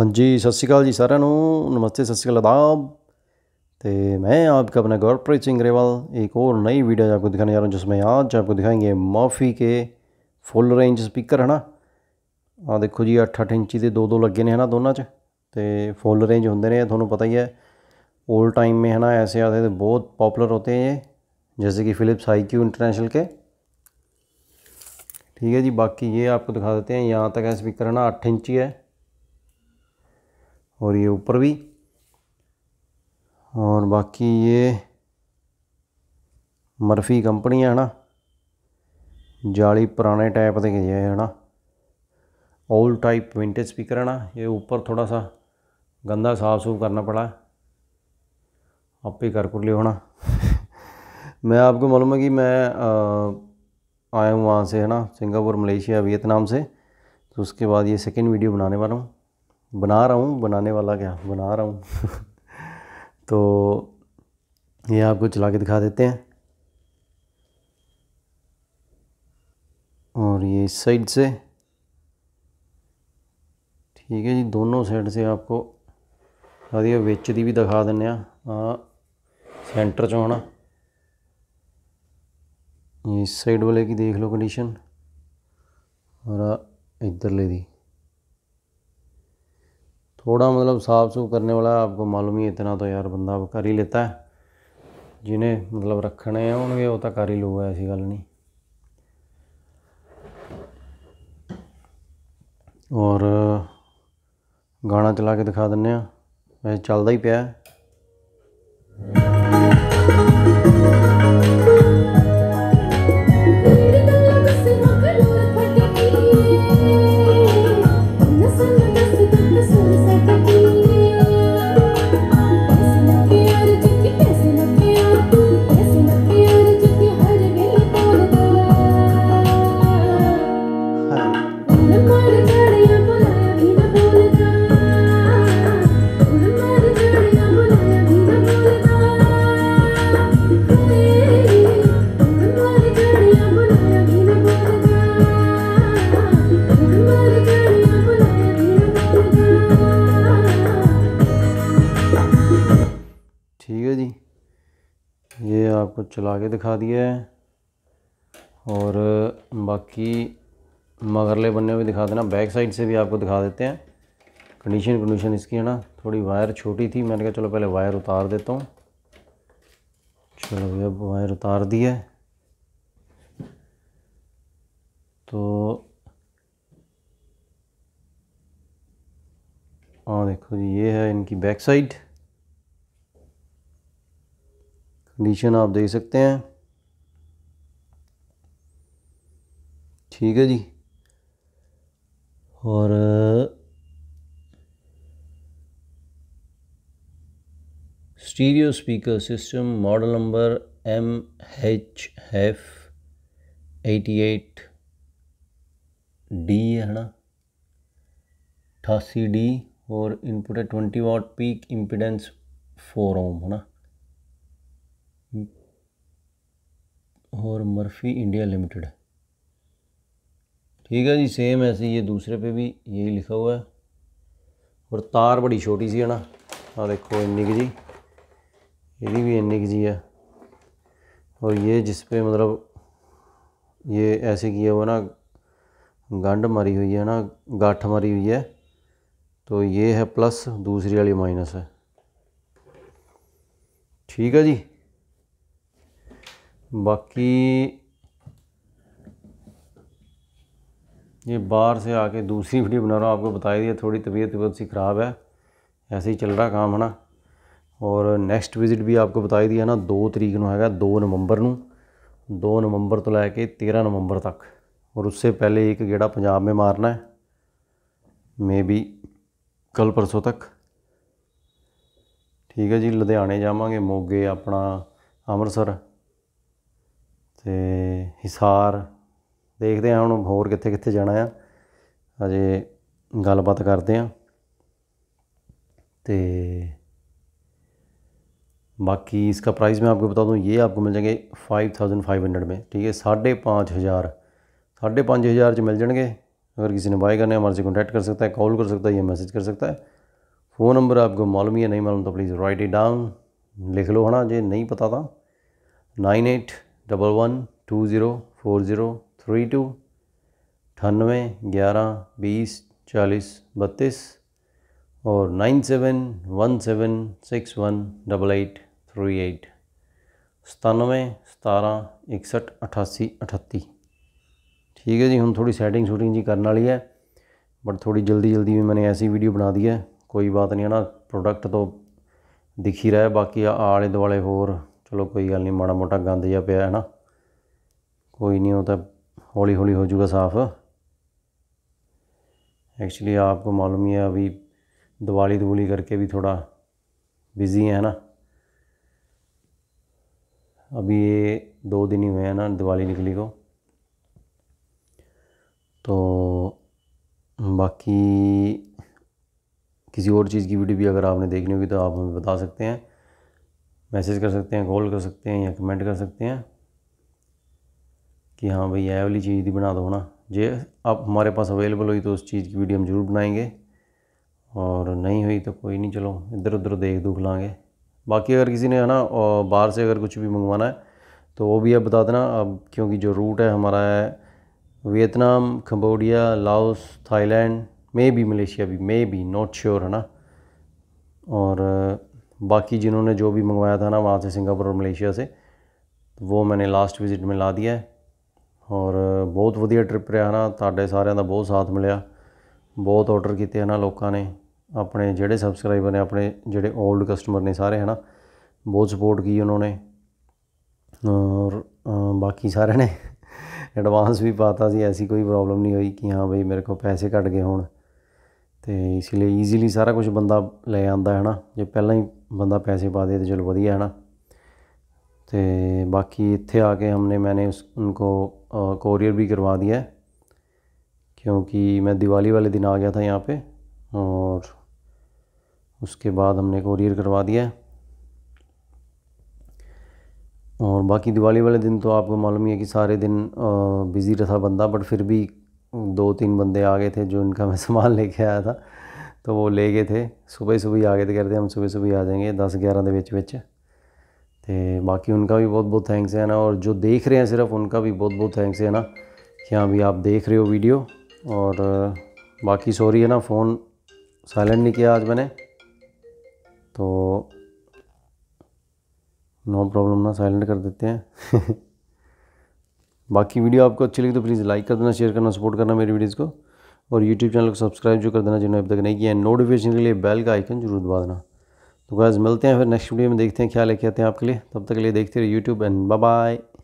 ਹਾਂਜੀ ਸਤਿ ਸ਼੍ਰੀ ਅਕਾਲ ਜੀ ਸਾਰਿਆਂ ਨੂੰ ਨਮਸਤੇ ਸਤਿ ਸ਼੍ਰੀ ਅਕਾਲ ਆਪ ਤੇ ਮੈਂ ਆਪਕਾ ਆਪਣਾ ਗੁਰਪ੍ਰੀਤ ਸਿੰਘ ਰੇਵਾਲ ਇੱਕ ਹੋਰ ਨਈ ਵੀਡੀਓ ਆਪਕੋ ਦਿਖਾਣੇ ਜਾ ਰਿਹਾ ਹਾਂ ਜਿਸ ਵਿੱਚ ਅੱਜ ਆਪਕੋ ਦਿਖਾਏਗੇ ਮਾਫੀ ਕੇ ਫੁੱਲ ਰੇਂਜ ਸਪੀਕਰ ਹਨਾ ਆ ਦੇਖੋ ਜੀ 8 8 ਇੰਚੀ ਦੇ ਦੋ ਦੋ ਲੱਗੇ ਨੇ ਹਨਾ ਦੋਨਾਂ 'ਚ ਤੇ ਫੁੱਲ ਰੇਂਜ ਹੁੰਦੇ ਨੇ ਤੁਹਾਨੂੰ ਪਤਾ ਹੀ ਹੈ 올 ਟਾਈਮ ਮੇ ਹਨਾ ਐਸੇ ਆਦੇ ਤੇ ਬਹੁਤ ਪਪੂਲਰ ਹੁੰਦੇ ਨੇ ਜਿਵੇਂ ਕਿ ਫਿਲਿਪਸ ਆਈਕਿਊ ਇੰਟਰਨੈਸ਼ਨਲ ਕੇ ਠੀਕ ਹੈ ਜੀ ਬਾਕੀ ਇਹ ਆਪਕੋ ਦਿਖਾ ਦਿੰਦੇ ਹਾਂ ਜਾਂ ਤਾਂ ਕਹ ਸਪੀਕਰ ਹਨਾ 8 ਇੰਚੀ ਹੈ और ये ऊपर भी और बाकी ये मर्फी कंपनी है ना जाली पुराने टाइप के ये है ना ओल्ड टाइप विंटेज स्पीकर है ना ये ऊपर थोड़ा सा गंदा साफ सूफ करना पड़ा आप ही कर कर लियो ना मैं आपको मालूम है कि मैं आया हूँ वहाँ से है ना सिंगापुर मलेशिया वियतनाम से तो उसके बाद ये सेकेंड वीडियो बनाने वाला हूँ बना रहा हूँ बनाने वाला क्या बना रहा हूँ तो ये आपको चला के दिखा देते हैं और ये इस साइड से ठीक है जी दोनों साइड से आपको सारी बिच की भी दिखा दें हाँ, सेंटर चो आना इस साइड वाले की देख लो कंडीशन और इधर ले दी ਥੋੜਾ ਮਤਲਬ ਸਾਫ ਸੂ ਕਰਨੇ ਵਾਲਾ ਆਪਕੋ ਮਾਲੂਮ ਹੀ ਇਤਨਾ ਤਾਂ ਯਾਰ ਬੰਦਾ ਕਰ ਹੀ ਲੇਤਾ ਹੈ ਜਿਨੇ ਮਤਲਬ ਰੱਖਣੇ ਆਉਣਗੇ ਉਹ ਤਾਂ ਕਰ ਹੀ ਲੂਗਾ ਐਸੀ ਗੱਲ ਨਹੀਂ ਔਰ ਗਾਣਾ ਚਲਾ ਕੇ ਦਿਖਾ ਦਿੰਨੇ ਆ ਵੈਸੇ ਚੱਲਦਾ ਹੀ ਪਿਆ आपको चला के दिखा दिया है और बाकी मगरले बनने भी दिखा देना बैक साइड से भी आपको दिखा देते हैं कंडीशन कंडीशन इसकी है ना थोड़ी वायर छोटी थी मैंने कहा चलो पहले वायर उतार देता हूँ चलो भैया वायर उतार दी है तो हाँ देखो जी ये है इनकी बैक साइड कंडीशन आप देख सकते हैं ठीक है जी और stereo speaker system model number M H F eighty eight D है ना अठासी डी और इनपुट है twenty watt peak impedance four ohm है ना और मर्फी इंडिया लिमिटेड ठीक है जी सेम ऐसे ये दूसरे पे भी यही लिखा हुआ है और तार बड़ी छोटी सी है ना हाँ देखो इन्नी की जी ये भी इन्नी की जी है और ये जिस पे मतलब ये ऐसे किया हुआ ना गंड मारी हुई है ना गाठ मारी हुई है तो ये है प्लस दूसरी वाली माइनस है ठीक है जी बाकी ये बाहर से आके दूसरी वीडियो बना रहा ਰਹਾ आपको बता दिया थोड़ी तबीयत तबीयत सी ख़राब है ऐसे ही चल रहा काम है ना ਔਰ ਨੈਕਸਟ ਵਿਜ਼ਿਟ ਵੀ ਆਪਕੋ ਬਤਾਈ ਦੀ ਹੈ ਨਾ 2 ਤਰੀਕ ਨੂੰ ਹੈਗਾ 2 ਨਵੰਬਰ ਨੂੰ 2 ਨਵੰਬਰ ਤੋਂ ਲੈ ਕੇ 13 ਨਵੰਬਰ ਤੱਕ ਔਰ ਉਸसे पहले एक गेड़ा पंजाब में मारना है मे बी ਕੱਲ ਪਰਸੋਂ ਤੱਕ ਠੀਕ ਹੈ ਜੀ ਲੁਧਿਆਣੇ ਜਾਵਾਂਗੇ ਮੋਗੇ ਆਪਣਾ ਅੰਮ੍ਰਿਤਸਰ ਤੇ ਹਿਸਾਰ ਦੇਖਦੇ ਹਾਂ ਹੁਣ ਹੋਰ कितने ਕਿੱਥੇ ਜਾਣਾ ਆ ਅਜੇ ਗੱਲਬਾਤ ਕਰਦੇ ਹਾਂ ਤੇ बाकी इसका प्राइस मैं आपको बता दूं ये आपको मिल जाएंगे फाइव थाउजेंड फाइव हंड्रेड में ठीक है साढ़े पाँच हज़ार साढ़े पाँच हज़ार जो मिल जाएंगे अगर किसी ने बाय करने हमारे से कॉन्टैक्ट कर सकता है कॉल कर सकता है या मैसेज कर सकता है फ़ोन नंबर आपको मालूम ही है नहीं मालूम तो प्लीज़ राइट इट डाउन लिख लो है ना जे नहीं पता था nine eight double one two zero four zero three two अठानवे ग्यारह बीस चालीस बत्तीस और nine seven one seven six one double eight three eight सतानवे सतारह इकसठ अठासी अठत्ती ठीक है जी हम थोड़ी सैटिंग शूटिंग जी करने वाली है बट थोड़ी जल्दी जल्दी भी मैंने ऐसी वीडियो बना दी है कोई बात नहीं है ना प्रोडक्ट तो दिखी रहा है बाकी आले दुआले होर चलो कोई गल नहीं माड़ा मोटा गंद जहा ਪਿਆ है ना कोई नहीं होता हौली हौली हो जूगा साफ़ एक्चुअली आपको मालूम ही है अभी दिवाली दुवाली करके भी थोड़ा बिज़ी है ना अभी ये दो दिन ही हुए हैं ना दिवाली निकली को तो बाकी किसी और चीज़ की वीडियो भी अगर आपने देखनी होगी तो आप हमें बता सकते हैं मैसेज कर सकते हैं कॉल कर सकते हैं या कमेंट कर सकते हैं कि हाँ भाई यह वाली चीज़ भी बना दो ना जे आप हमारे पास अवेलेबल हुई तो उस चीज़ की वीडियो हम ज़रूर बनाएंगे और नहीं हुई तो कोई नहीं चलो इधर उधर देख दुख लाएंगे बाकी अगर किसी ने है ना बाहर से अगर कुछ भी मंगवाना है तो वो भी आप बता देना अब क्योंकि जो रूट है हमारा है वियतनाम कम्बोडिया लाओस थाईलैंड मे भी मलेशिया भी मे भी नॉट श्योर है ना और बाकी जिन्होंने जो भी मंगवाया था ना वहाँ से सिंगापुर और मलेशिया से वो मैंने लास्ट विजिट में ਲਾ ਦਿਆ ਔਰ ਬਹੁਤ ਵਧੀਆ ਟ੍ਰਿਪ ਰਿਹਾ ਨਾ ਤੁਹਾਡੇ ਸਾਰਿਆਂ ਦਾ ਬਹੁਤ ਸਾਥ ਮਿਲਿਆ ਬਹੁਤ ਆਰਡਰ ਕੀਤੇ ਨਾ ਲੋਕਾਂ ਨੇ ਆਪਣੇ ਜਿਹੜੇ ਸਬਸਕ੍ਰਾਈਬਰ ਨੇ ਆਪਣੇ ਜਿਹੜੇ 올ਡ ਕਸਟਮਰ ਨੇ ਸਾਰੇ ਹਨਾ ਬਹੁਤ ਸਪੋਰਟ ਕੀ ਉਹਨਾਂ ਨੇ ਔਰ ਬਾਕੀ ਸਾਰਿਆਂ ਨੇ ਐਡਵਾਂਸ ਵੀ ਪਾਤਾ ਸੀ ਐਸੀ ਕੋਈ ਪ੍ਰੋਬਲਮ ਨਹੀਂ ਹੋਈ ਕਿ ਹਾਂ ਬਈ ਮੇਰੇ ਕੋ ਪੈਸੇ ਘਟ ਗਏ ਹੋਣ ਤੇ ਇਸ ਲਈ ਈਜ਼ੀਲੀ ਸਾਰਾ ਕੁਝ ਬੰਦਾ ਲੈ ਆਂਦਾ ਹੈ ਨਾ ਜੇ ਪਹਿਲਾਂ ਹੀ बंदा पैसे पा दे तो चलो बढ़िया है ना तो बाकी इतने आके हमने मैंने उस उनको कोरियर भी करवा दिया है क्योंकि मैं दिवाली वाले दिन आ गया था यहाँ पे और उसके बाद हमने कोरियर करवा दिया है और बाकी दिवाली वाले दिन तो आपको मालूम ही है कि सारे दिन बिज़ी रहा बंदा बट फिर भी दो तीन बंदे आ गए थे जो इनका मैं सामान लेके आया था तो वो ले गए थे सुबह ही सुबह आ गए थे कह रहे थे हम सुबह सुबह आ जाएंगे दस ग्यारह के बिच बिच तो बाकी उनका भी बहुत बहुत थैंक्स है ना और जो देख रहे हैं सिर्फ उनका भी बहुत बहुत थैंक्स है ना कि हाँ भी आप देख रहे हो वीडियो और बाकी सॉरी है ना फ़ोन साइलेंट नहीं किया आज मैंने तो नो प्रॉब्लम ना साइलेंट कर देते हैं बाकी वीडियो आपको अच्छी लगी तो प्लीज़ लाइक कर देना शेयर करना सपोर्ट करना मेरी वीडियोज़ को और यूट्यूब चैनल को सब्सक्राइब जो कर देना जिन्होंने अब तक नहीं किया है नोटिफिकेशन के लिए बेल का आइकन जरूर दबा देना तो गैस मिलते हैं फिर नेक्स्ट वीडियो में देखते हैं क्या लेके आते हैं आपके लिए तब तक के लिए देखते रहिए यूट्यूब एंड बाय